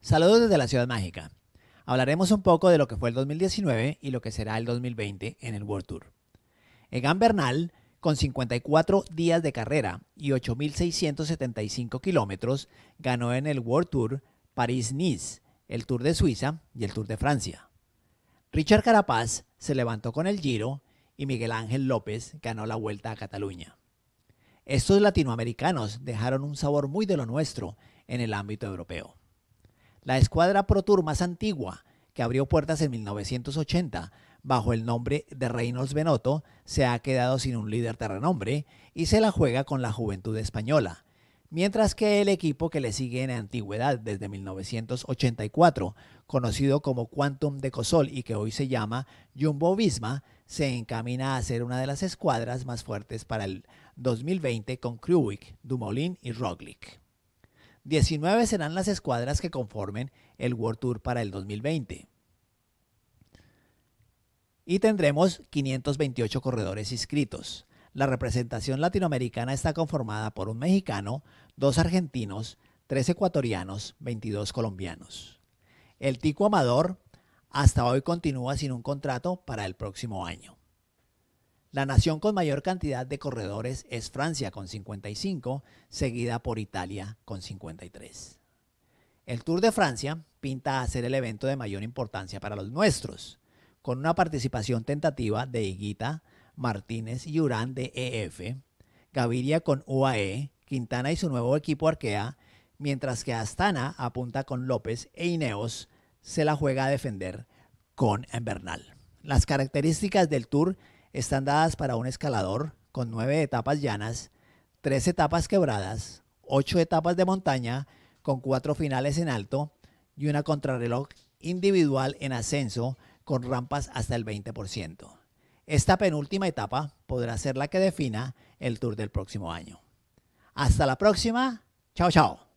Saludos desde la Ciudad Mágica. Hablaremos un poco de lo que fue el 2019 y lo que será el 2020 en el World Tour. Egan Bernal, con 54 días de carrera y 8.675 kilómetros, ganó en el World Tour paris nice el Tour de Suiza y el Tour de Francia. Richard Carapaz se levantó con el Giro y Miguel Ángel López ganó la Vuelta a Cataluña. Estos latinoamericanos dejaron un sabor muy de lo nuestro en el ámbito europeo. La escuadra Pro Tour más antigua, que abrió puertas en 1980 bajo el nombre de Reynolds Benotto, se ha quedado sin un líder de renombre y se la juega con la juventud española. Mientras que el equipo que le sigue en antigüedad desde 1984, conocido como Quantum de Cosol y que hoy se llama Jumbo Visma, se encamina a ser una de las escuadras más fuertes para el 2020 con Kruwik, Dumoulin y Roglic. 19 serán las escuadras que conformen el World Tour para el 2020. Y tendremos 528 corredores inscritos. La representación latinoamericana está conformada por un mexicano, dos argentinos, tres ecuatorianos, 22 colombianos. El Tico Amador hasta hoy continúa sin un contrato para el próximo año. La nación con mayor cantidad de corredores es Francia con 55, seguida por Italia con 53. El Tour de Francia pinta a ser el evento de mayor importancia para los nuestros, con una participación tentativa de Higuita, Martínez y Urán de EF, Gaviria con UAE, Quintana y su nuevo equipo Arkea, mientras que Astana apunta con López e Ineos se la juega a defender con Bernal. Las características del Tour están dadas para un escalador con nueve etapas llanas, tres etapas quebradas, ocho etapas de montaña con cuatro finales en alto y una contrarreloj individual en ascenso con rampas hasta el 20%. Esta penúltima etapa podrá ser la que defina el tour del próximo año. Hasta la próxima. Chao, chao.